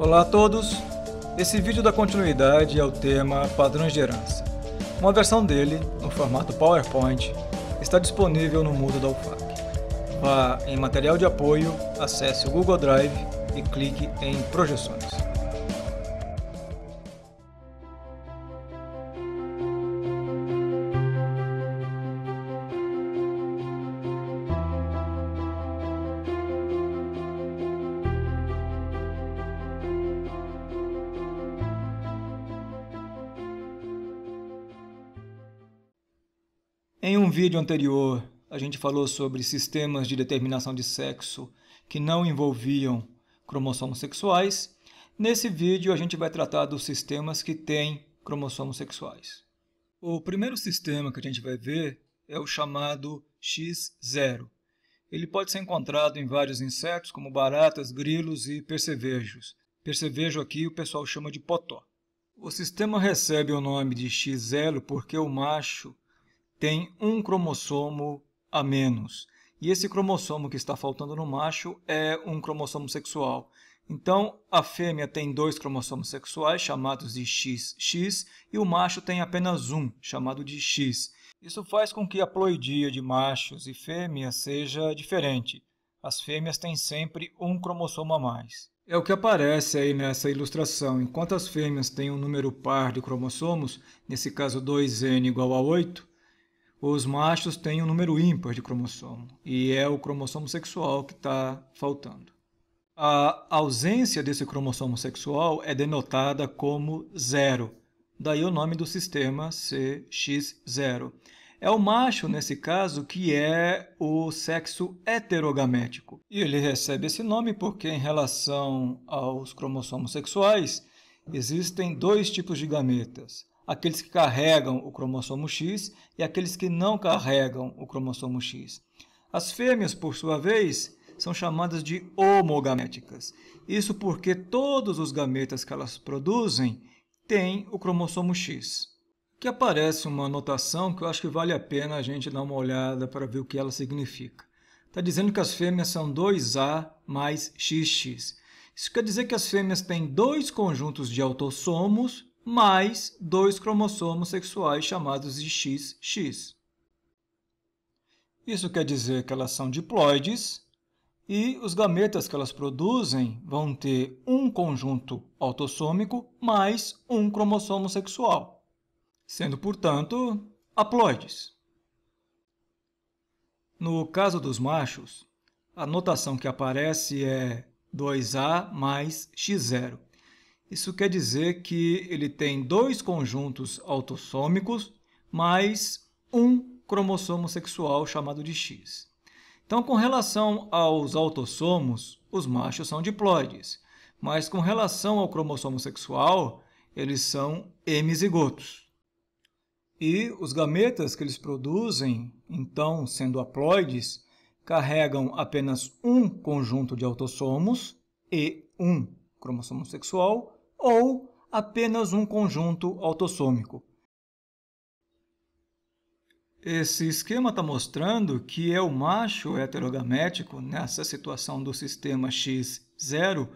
Olá a todos! Esse vídeo da continuidade é o tema Padrões de Herança. Uma versão dele, no formato PowerPoint, está disponível no mundo da UFAC. Vá em Material de Apoio, acesse o Google Drive e clique em Projeções. vídeo anterior, a gente falou sobre sistemas de determinação de sexo que não envolviam cromossomos sexuais. Nesse vídeo, a gente vai tratar dos sistemas que têm cromossomos sexuais. O primeiro sistema que a gente vai ver é o chamado X0. Ele pode ser encontrado em vários insetos, como baratas, grilos e percevejos. Percevejo aqui o pessoal chama de potó. O sistema recebe o nome de X0 porque o macho tem um cromossomo a menos. E esse cromossomo que está faltando no macho é um cromossomo sexual. Então, a fêmea tem dois cromossomos sexuais, chamados de XX, e o macho tem apenas um, chamado de X. Isso faz com que a ploidia de machos e fêmeas seja diferente. As fêmeas têm sempre um cromossomo a mais. É o que aparece aí nessa ilustração. Enquanto as fêmeas têm um número par de cromossomos, nesse caso 2n igual a 8, os machos têm um número ímpar de cromossomo, e é o cromossomo sexual que está faltando. A ausência desse cromossomo sexual é denotada como zero, daí o nome do sistema CX0. É o macho, nesse caso, que é o sexo heterogamético. E ele recebe esse nome porque, em relação aos cromossomos sexuais, existem dois tipos de gametas aqueles que carregam o cromossomo X e aqueles que não carregam o cromossomo X. As fêmeas, por sua vez, são chamadas de homogaméticas. Isso porque todos os gametas que elas produzem têm o cromossomo X. Que aparece uma anotação que eu acho que vale a pena a gente dar uma olhada para ver o que ela significa. Está dizendo que as fêmeas são 2A mais XX. Isso quer dizer que as fêmeas têm dois conjuntos de autossomos mais dois cromossomos sexuais chamados de XX. Isso quer dizer que elas são diploides e os gametas que elas produzem vão ter um conjunto autossômico mais um cromossomo sexual, sendo, portanto, haploides. No caso dos machos, a notação que aparece é 2A mais X0. Isso quer dizer que ele tem dois conjuntos autossômicos mais um cromossomo sexual chamado de X. Então, com relação aos autossomos, os machos são diploides, mas com relação ao cromossomo sexual, eles são hemizigotos. E os gametas que eles produzem, então sendo haploides, carregam apenas um conjunto de autossomos e um cromossomo sexual, ou apenas um conjunto autossômico. Esse esquema está mostrando que é o macho heterogamético, nessa situação do sistema X0,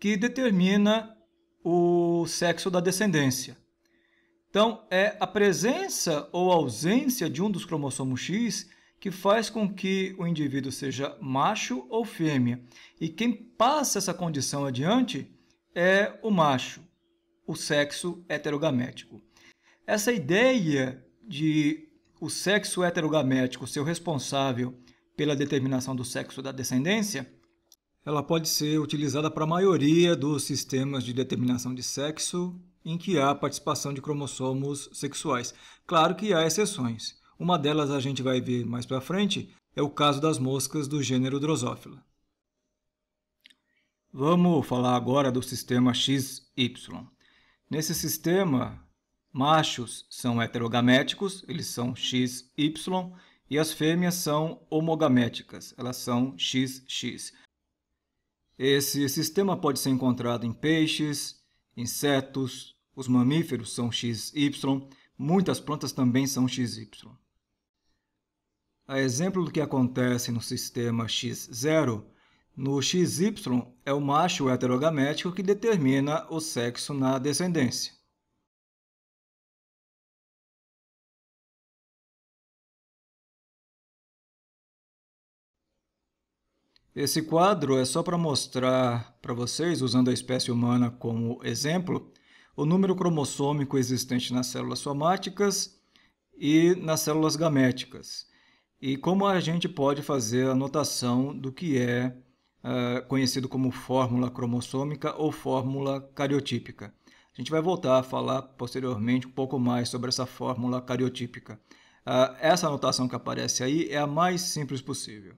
que determina o sexo da descendência. Então, é a presença ou ausência de um dos cromossomos X que faz com que o indivíduo seja macho ou fêmea. E quem passa essa condição adiante é o macho, o sexo heterogamético. Essa ideia de o sexo heterogamético ser o responsável pela determinação do sexo da descendência, ela pode ser utilizada para a maioria dos sistemas de determinação de sexo em que há participação de cromossomos sexuais. Claro que há exceções. Uma delas a gente vai ver mais para frente, é o caso das moscas do gênero Drosófila. Vamos falar agora do sistema XY. Nesse sistema, machos são heterogaméticos, eles são XY, e as fêmeas são homogaméticas, elas são XX. Esse sistema pode ser encontrado em peixes, insetos, os mamíferos são XY, muitas plantas também são XY. A exemplo do que acontece no sistema X0, no XY, é o macho heterogamético que determina o sexo na descendência. Esse quadro é só para mostrar para vocês, usando a espécie humana como exemplo, o número cromossômico existente nas células somáticas e nas células gaméticas, e como a gente pode fazer a notação do que é uh, conhecido como fórmula cromossômica ou fórmula cariotípica. A gente vai voltar a falar posteriormente um pouco mais sobre essa fórmula cariotípica. Uh, essa anotação que aparece aí é a mais simples possível.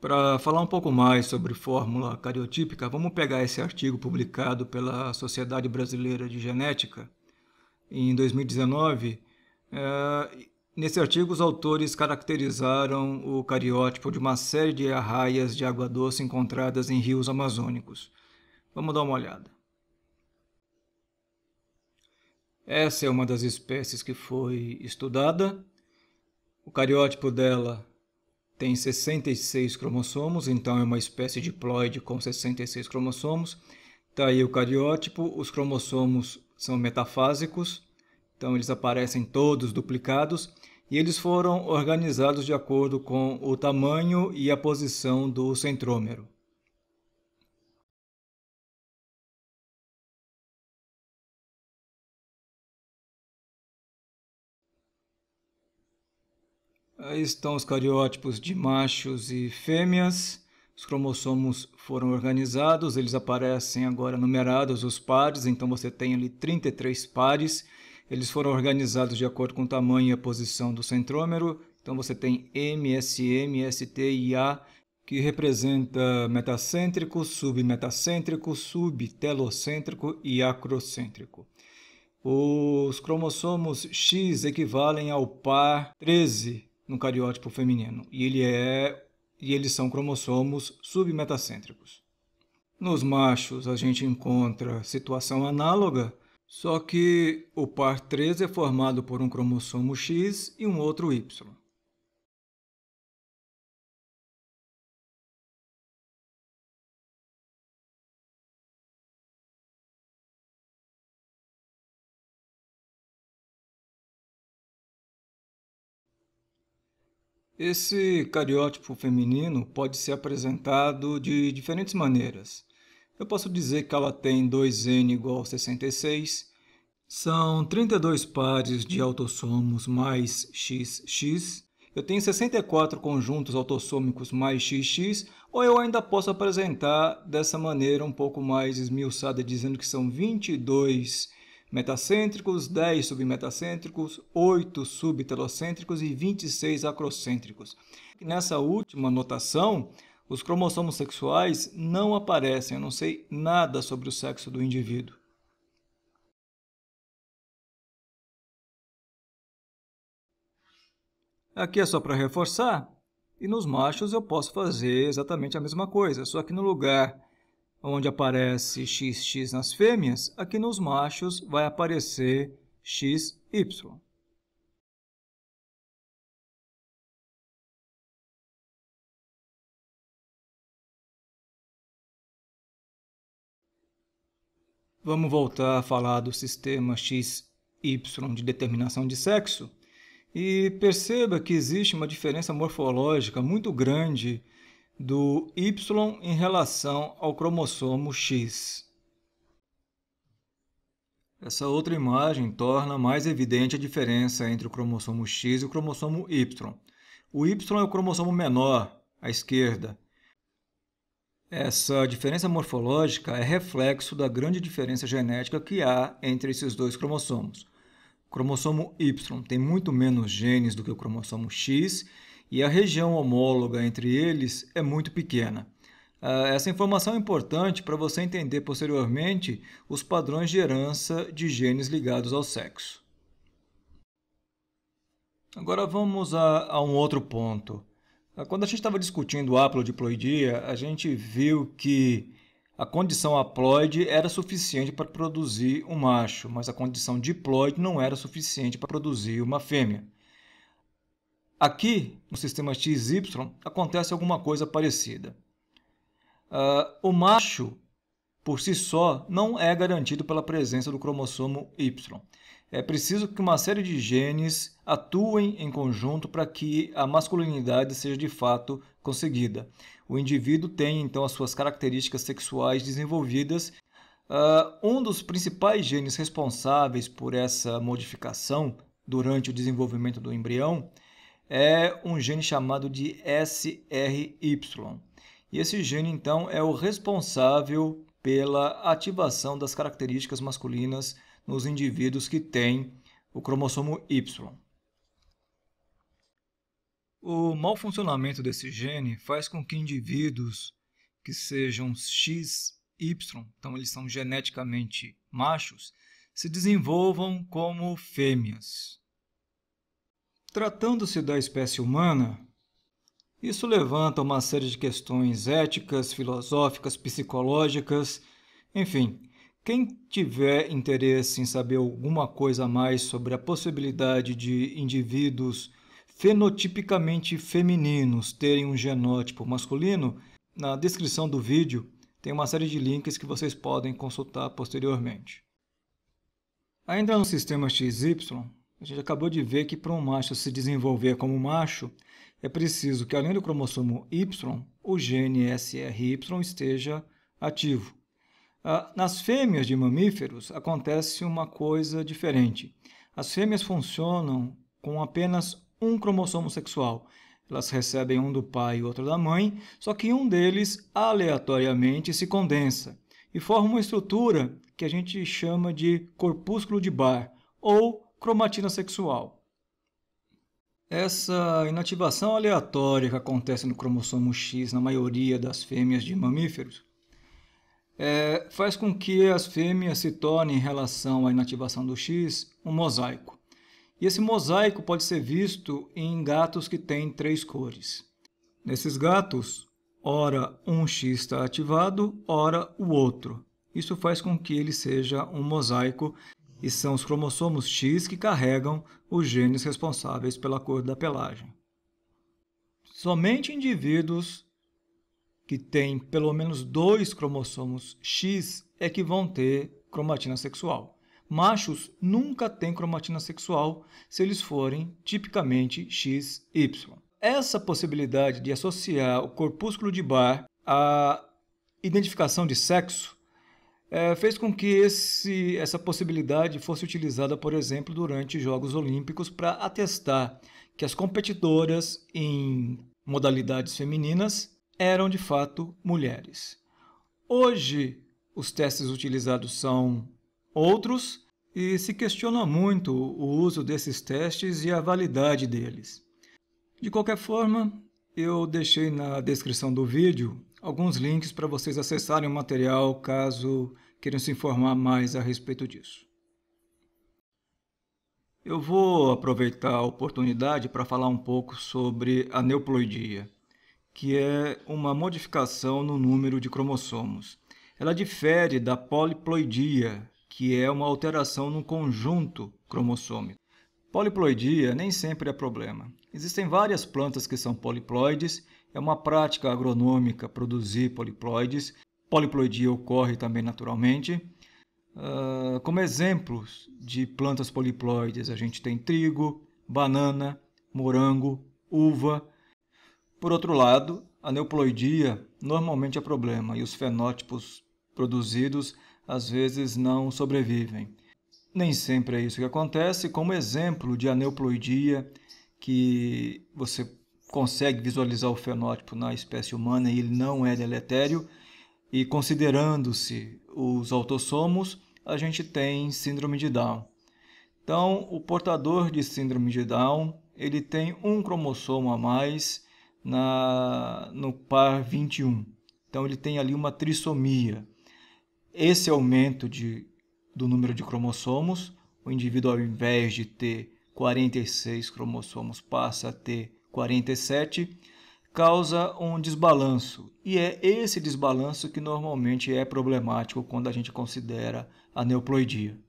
Para falar um pouco mais sobre fórmula cariotípica, vamos pegar esse artigo publicado pela Sociedade Brasileira de Genética, em 2019, é, eh, nesse artigo os autores caracterizaram o cariótipo de uma série de arraias de água doce encontradas em rios amazônicos. Vamos dar uma olhada. Essa é uma das espécies que foi estudada. O cariótipo dela tem 66 cromossomos, então é uma espécie diploide com 66 cromossomos. Está aí o cariótipo, os cromossomos são metafásicos, então eles aparecem todos duplicados e eles foram organizados de acordo com o tamanho e a posição do centrômero. Aí estão os cariótipos de machos e fêmeas. Os cromossomos foram organizados, eles aparecem agora numerados, os pares, então você tem ali 33 pares. Eles foram organizados de acordo com o tamanho e a posição do centrômero. Então você tem M, S, ST e A, que representa metacêntrico, submetacêntrico, subtelocêntrico e acrocêntrico. Os cromossomos X equivalem ao par 13 no cariótipo feminino, e ele é e eles são cromossomos submetacêntricos. Nos machos, a gente encontra situação análoga, só que o par 13 é formado por um cromossomo X e um outro Y. Esse cariótipo feminino pode ser apresentado de diferentes maneiras. Eu posso dizer que ela tem 2n igual a 66, são 32 pares de autossomos mais xx, eu tenho 64 conjuntos autossômicos mais xx, ou eu ainda posso apresentar dessa maneira um pouco mais esmiuçada, dizendo que são 22 metacêntricos, 10 submetacêntricos, 8 subtelocêntricos e 26 acrocêntricos. Nessa última notação, os cromossomos sexuais não aparecem, eu não sei nada sobre o sexo do indivíduo. Aqui é só para reforçar, e nos machos eu posso fazer exatamente a mesma coisa, só que no lugar onde aparece XX nas fêmeas, aqui nos machos vai aparecer XY. Vamos voltar a falar do sistema XY de determinação de sexo. E perceba que existe uma diferença morfológica muito grande do Y em relação ao cromossomo X. Essa outra imagem torna mais evidente a diferença entre o cromossomo X e o cromossomo Y. O Y é o cromossomo menor, à esquerda. Essa diferença morfológica é reflexo da grande diferença genética que há entre esses dois cromossomos. O cromossomo Y tem muito menos genes do que o cromossomo X e a região homóloga entre eles é muito pequena. Ah, essa informação é importante para você entender posteriormente os padrões de herança de genes ligados ao sexo. Agora vamos a, a um outro ponto. Ah, quando a gente estava discutindo a aplodiploidia, a gente viu que a condição haploide era suficiente para produzir um macho, mas a condição diploide não era suficiente para produzir uma fêmea. Aqui, no sistema XY, acontece alguma coisa parecida. Uh, o macho, por si só, não é garantido pela presença do cromossomo Y. É preciso que uma série de genes atuem em conjunto para que a masculinidade seja de fato conseguida. O indivíduo tem, então, as suas características sexuais desenvolvidas. Uh, um dos principais genes responsáveis por essa modificação durante o desenvolvimento do embrião é um gene chamado de SRY. E esse gene, então, é o responsável pela ativação das características masculinas nos indivíduos que têm o cromossomo Y. O mau funcionamento desse gene faz com que indivíduos que sejam X, Y, então eles são geneticamente machos, se desenvolvam como fêmeas. Tratando-se da espécie humana, isso levanta uma série de questões éticas, filosóficas, psicológicas, enfim. Quem tiver interesse em saber alguma coisa a mais sobre a possibilidade de indivíduos fenotipicamente femininos terem um genótipo masculino, na descrição do vídeo tem uma série de links que vocês podem consultar posteriormente. Ainda no sistema XY, a gente acabou de ver que para um macho se desenvolver como macho, é preciso que além do cromossomo Y, o gene SRY esteja ativo. Ah, nas fêmeas de mamíferos acontece uma coisa diferente. As fêmeas funcionam com apenas um cromossomo sexual. Elas recebem um do pai e outro da mãe, só que um deles aleatoriamente se condensa e forma uma estrutura que a gente chama de corpúsculo de Barr ou cromatina sexual. Essa inativação aleatória que acontece no cromossomo X na maioria das fêmeas de mamíferos é, faz com que as fêmeas se tornem, em relação à inativação do X, um mosaico. E esse mosaico pode ser visto em gatos que têm três cores. Nesses gatos, ora um X está ativado, ora o outro. Isso faz com que ele seja um mosaico e são os cromossomos X que carregam os genes responsáveis pela cor da pelagem. Somente indivíduos que têm pelo menos dois cromossomos X é que vão ter cromatina sexual. Machos nunca têm cromatina sexual se eles forem tipicamente XY. Essa possibilidade de associar o corpúsculo de Barr à identificação de sexo é, fez com que esse, essa possibilidade fosse utilizada, por exemplo, durante Jogos Olímpicos para atestar que as competidoras em modalidades femininas eram de fato mulheres. Hoje, os testes utilizados são outros e se questiona muito o uso desses testes e a validade deles. De qualquer forma, eu deixei na descrição do vídeo alguns links para vocês acessarem o material caso queiram se informar mais a respeito disso. Eu vou aproveitar a oportunidade para falar um pouco sobre a neuploidia, que é uma modificação no número de cromossomos. Ela difere da poliploidia, que é uma alteração no conjunto cromossômico. Poliploidia nem sempre é problema. Existem várias plantas que são poliploides é uma prática agronômica produzir poliploides. Poliploidia ocorre também naturalmente. Uh, como exemplos de plantas poliploides, a gente tem trigo, banana, morango, uva. Por outro lado, a neuploidia normalmente é problema e os fenótipos produzidos às vezes não sobrevivem. Nem sempre é isso que acontece. Como exemplo de aneuploidia que você consegue visualizar o fenótipo na espécie humana e ele não é deletério. E considerando-se os autossomos, a gente tem síndrome de Down. Então, o portador de síndrome de Down, ele tem um cromossomo a mais na, no par 21. Então, ele tem ali uma trissomia. Esse aumento de, do número de cromossomos, o indivíduo, ao invés de ter 46 cromossomos, passa a ter 47 causa um desbalanço. E é esse desbalanço que normalmente é problemático quando a gente considera a neuploidia.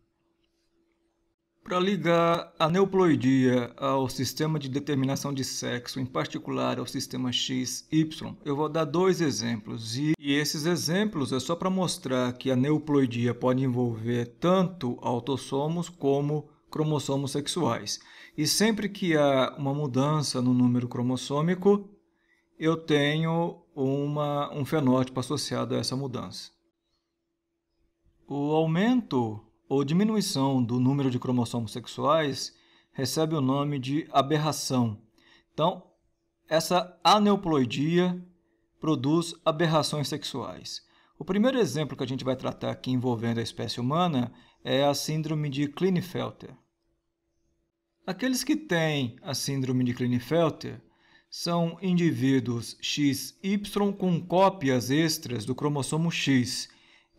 Para ligar a neuploidia ao sistema de determinação de sexo, em particular ao sistema XY, eu vou dar dois exemplos. E, e esses exemplos é só para mostrar que a neuploidia pode envolver tanto autossomos como cromossomos sexuais. E sempre que há uma mudança no número cromossômico, eu tenho uma, um fenótipo associado a essa mudança. O aumento ou diminuição do número de cromossomos sexuais recebe o nome de aberração. Então, essa aneuploidia produz aberrações sexuais. O primeiro exemplo que a gente vai tratar aqui envolvendo a espécie humana é a síndrome de Klinefelter. Aqueles que têm a síndrome de Klinefelter são indivíduos XY com cópias extras do cromossomo X.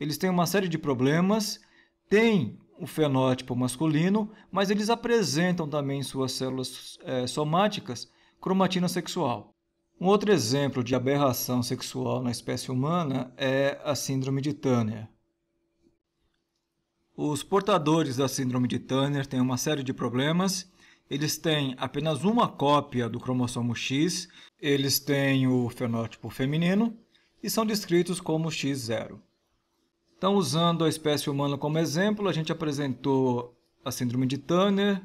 Eles têm uma série de problemas, têm o fenótipo masculino, mas eles apresentam também em suas células é, somáticas cromatina sexual. Um outro exemplo de aberração sexual na espécie humana é a síndrome de Turner. Os portadores da síndrome de Turner têm uma série de problemas eles têm apenas uma cópia do cromossomo X, eles têm o fenótipo feminino e são descritos como X0. Então, usando a espécie humana como exemplo, a gente apresentou a síndrome de Turner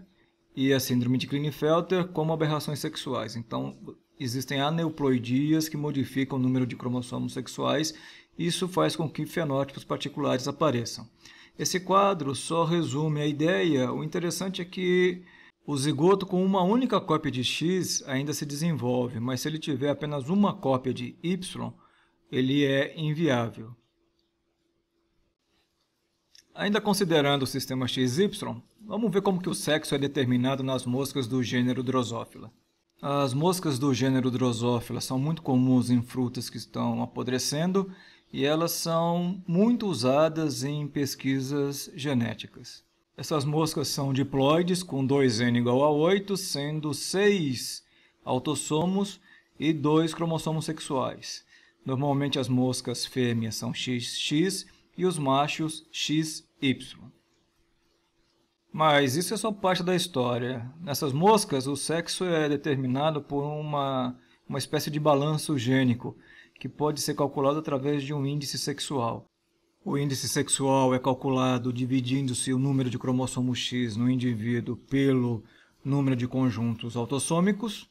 e a síndrome de Klinefelter como aberrações sexuais. Então, existem aneuploidias que modificam o número de cromossomos sexuais. Isso faz com que fenótipos particulares apareçam. Esse quadro só resume a ideia. O interessante é que o zigoto com uma única cópia de x ainda se desenvolve, mas se ele tiver apenas uma cópia de y, ele é inviável. Ainda considerando o sistema XY, vamos ver como que o sexo é determinado nas moscas do gênero Drosophila. As moscas do gênero Drosophila são muito comuns em frutas que estão apodrecendo e elas são muito usadas em pesquisas genéticas. Essas moscas são diploides com 2n igual a 8, sendo 6 autossomos e 2 cromossomos sexuais. Normalmente as moscas fêmeas são XX e os machos XY. Mas isso é só parte da história. Nessas moscas, o sexo é determinado por uma, uma espécie de balanço gênico, que pode ser calculado através de um índice sexual. O índice sexual é calculado dividindo-se o número de cromossomo X no indivíduo pelo número de conjuntos autossômicos.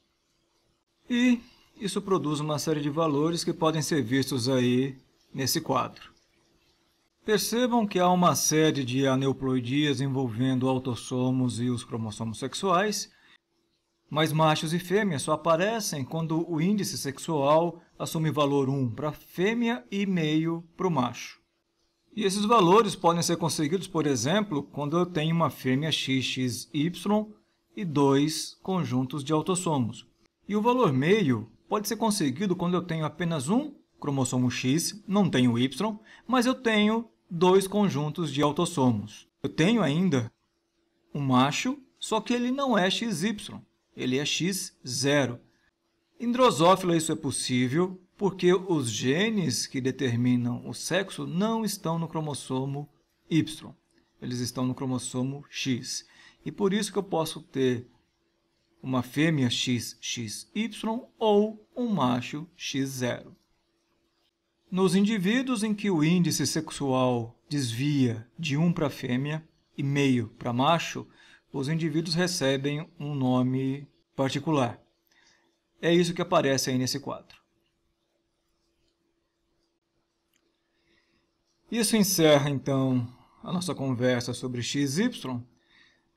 E isso produz uma série de valores que podem ser vistos aí nesse quadro. Percebam que há uma série de aneuploidias envolvendo autossomos e os cromossomos sexuais, mas machos e fêmeas só aparecem quando o índice sexual assume valor 1 para a fêmea e meio para o macho. E esses valores podem ser conseguidos, por exemplo, quando eu tenho uma fêmea XXY e dois conjuntos de autossomos. E o valor meio pode ser conseguido quando eu tenho apenas um cromossomo X, não tenho Y, mas eu tenho dois conjuntos de autossomos. Eu tenho ainda um macho, só que ele não é XY, ele é X0. Em Drosófila isso é possível, porque os genes que determinam o sexo não estão no cromossomo Y, eles estão no cromossomo X. E por isso que eu posso ter uma fêmea XXY ou um macho X0. Nos indivíduos em que o índice sexual desvia de 1 para fêmea e meio para macho, os indivíduos recebem um nome particular. É isso que aparece aí nesse quadro. Isso encerra, então, a nossa conversa sobre XY.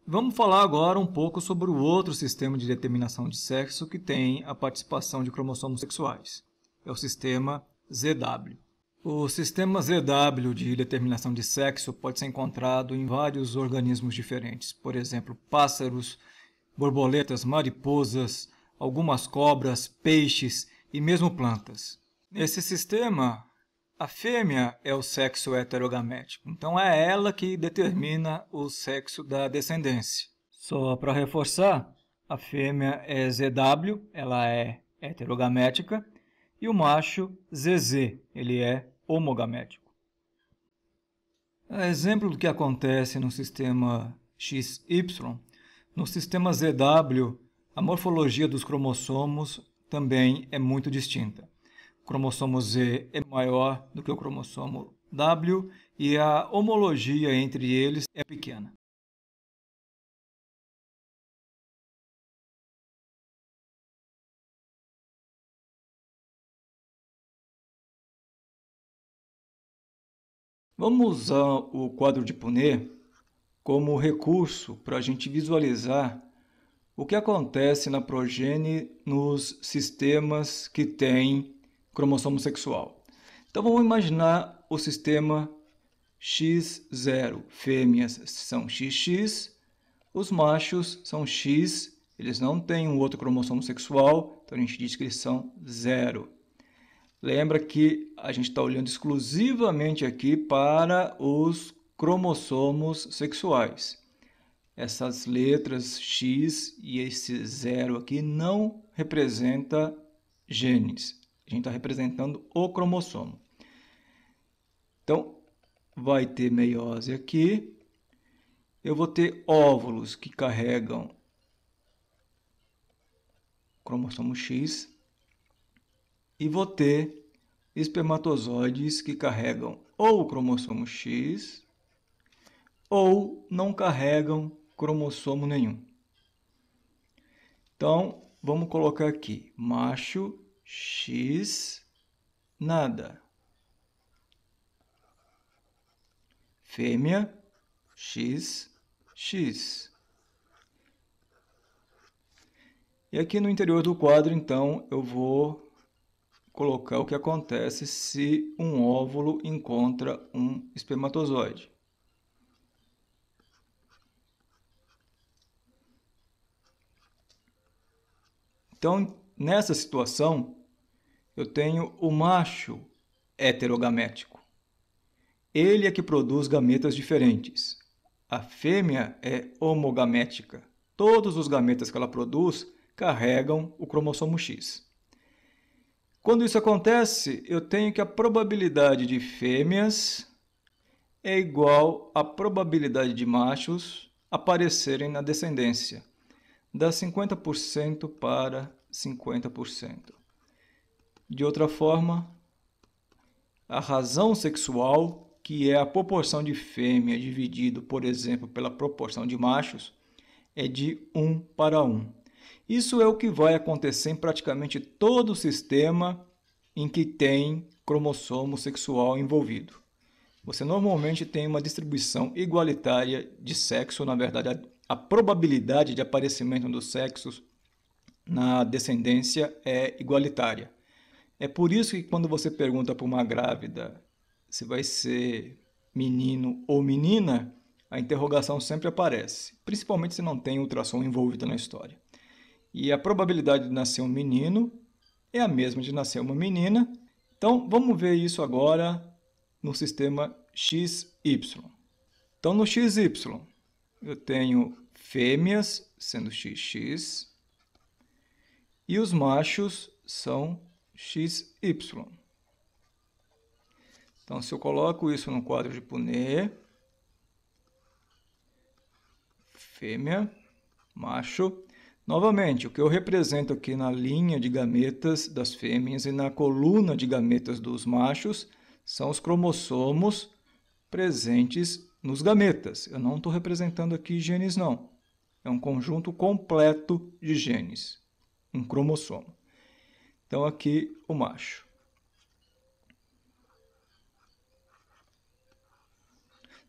Vamos falar agora um pouco sobre o outro sistema de determinação de sexo que tem a participação de cromossomos sexuais. É o sistema ZW. O sistema ZW de determinação de sexo pode ser encontrado em vários organismos diferentes, por exemplo, pássaros, borboletas, mariposas, algumas cobras, peixes e mesmo plantas. Nesse sistema, a fêmea é o sexo heterogamético, então é ela que determina o sexo da descendência. Só para reforçar, a fêmea é ZW, ela é heterogamética, e o macho ZZ, ele é homogamético. A exemplo do que acontece no sistema XY, no sistema ZW, a morfologia dos cromossomos também é muito distinta. O cromossomo Z é maior do que o cromossomo W e a homologia entre eles é pequena. Vamos usar o quadro de Punê como recurso para a gente visualizar o que acontece na progene nos sistemas que têm cromossomo sexual. Então vamos imaginar o sistema X0. Fêmeas são XX, os machos são X, eles não têm um outro cromossomo sexual, então a gente diz que eles são zero. Lembra que a gente está olhando exclusivamente aqui para os cromossomos sexuais. Essas letras X e esse zero aqui não representa genes, a gente está representando o cromossomo. Então, vai ter meiose aqui. Eu vou ter óvulos que carregam cromossomo X. E vou ter espermatozoides que carregam ou o cromossomo X ou não carregam cromossomo nenhum. Então, vamos colocar aqui macho x nada. Fêmea x x. E aqui no interior do quadro, então, eu vou colocar o que acontece se um óvulo encontra um espermatozoide. Então, Nessa situação, eu tenho o macho heterogamético. Ele é que produz gametas diferentes. A fêmea é homogamética. Todos os gametas que ela produz carregam o cromossomo X. Quando isso acontece, eu tenho que a probabilidade de fêmeas é igual à probabilidade de machos aparecerem na descendência. Dá 50% para 50%. De outra forma, a razão sexual, que é a proporção de fêmea dividido, por exemplo, pela proporção de machos, é de 1 para 1. Isso é o que vai acontecer em praticamente todo o sistema em que tem cromossomo sexual envolvido. Você normalmente tem uma distribuição igualitária de sexo, na verdade, a probabilidade de aparecimento dos sexos na descendência é igualitária. É por isso que quando você pergunta para uma grávida se vai ser menino ou menina, a interrogação sempre aparece, principalmente se não tem ultrassom envolvida na história. E a probabilidade de nascer um menino é a mesma de nascer uma menina. Então vamos ver isso agora no sistema XY. Então no XY eu tenho fêmeas sendo XX e os machos são XY. Então, se eu coloco isso no quadro de Puné, fêmea, macho, novamente, o que eu represento aqui na linha de gametas das fêmeas e na coluna de gametas dos machos são os cromossomos presentes nos gametas. Eu não estou representando aqui genes, não. É um conjunto completo de genes um cromossomo. Então aqui o macho.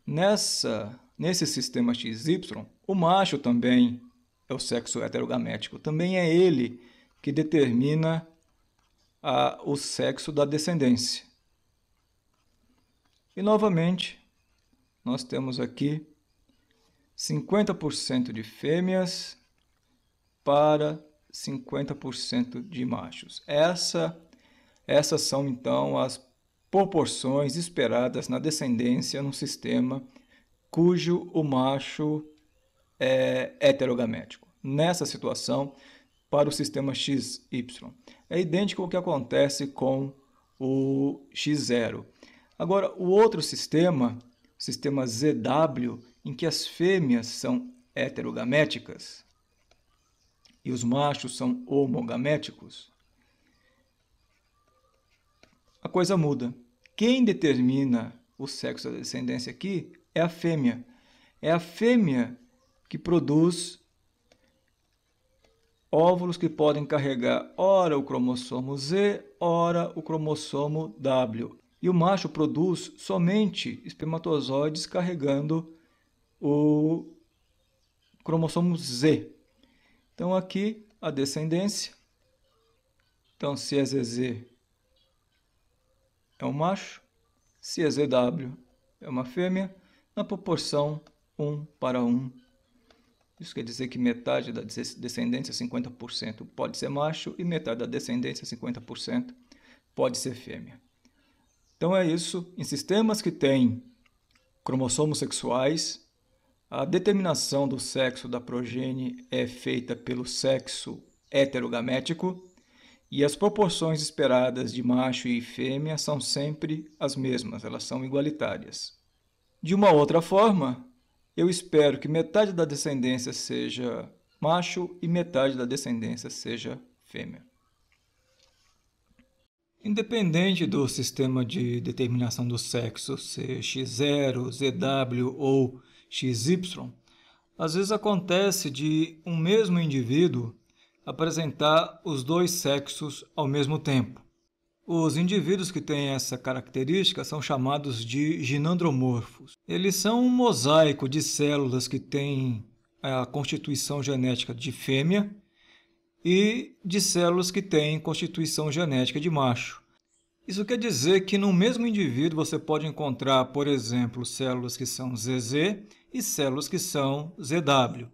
Nessa, nesse sistema XY, o macho também é o sexo heterogamético. Também é ele que determina a, o sexo da descendência. E novamente, nós temos aqui 50% de fêmeas para 50% de machos. Essa, essas são então as proporções esperadas na descendência num sistema cujo o macho é heterogamético. Nessa situação, para o sistema XY, é idêntico ao que acontece com o X0. Agora, o outro sistema, o sistema ZW, em que as fêmeas são heterogaméticas, e os machos são homogaméticos, a coisa muda. Quem determina o sexo da descendência aqui é a fêmea. É a fêmea que produz óvulos que podem carregar ora o cromossomo Z, ora o cromossomo W. E o macho produz somente espermatozoides carregando o cromossomo Z. Então, aqui a descendência. Então, se EZZ é, é um macho, se EZW é, é uma fêmea, na proporção 1 para 1. Isso quer dizer que metade da descendência, 50%, pode ser macho e metade da descendência, 50%, pode ser fêmea. Então é isso. Em sistemas que têm cromossomos sexuais, a determinação do sexo da progênie é feita pelo sexo heterogamético e as proporções esperadas de macho e fêmea são sempre as mesmas, elas são igualitárias. De uma outra forma, eu espero que metade da descendência seja macho e metade da descendência seja fêmea. Independente do sistema de determinação do sexo ser X0, ZW ou XY, às vezes acontece de um mesmo indivíduo apresentar os dois sexos ao mesmo tempo. Os indivíduos que têm essa característica são chamados de ginandromorfos. Eles são um mosaico de células que têm a constituição genética de fêmea e de células que têm constituição genética de macho. Isso quer dizer que no mesmo indivíduo você pode encontrar, por exemplo, células que são ZZ e células que são ZW.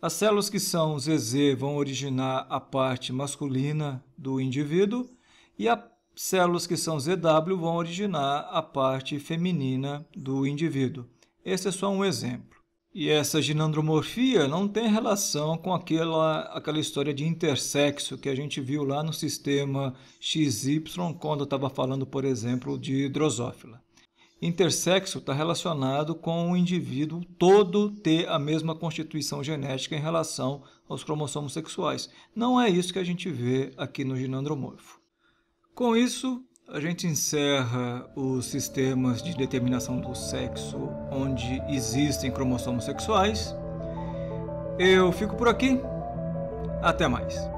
As células que são ZZ vão originar a parte masculina do indivíduo e as células que são ZW vão originar a parte feminina do indivíduo. Esse é só um exemplo. E essa ginandromorfia não tem relação com aquela, aquela história de intersexo que a gente viu lá no sistema XY, quando eu estava falando, por exemplo, de drosófila intersexo está relacionado com o indivíduo todo ter a mesma constituição genética em relação aos cromossomos sexuais. Não é isso que a gente vê aqui no ginandromorfo. Com isso, a gente encerra os sistemas de determinação do sexo onde existem cromossomos sexuais. Eu fico por aqui. Até mais.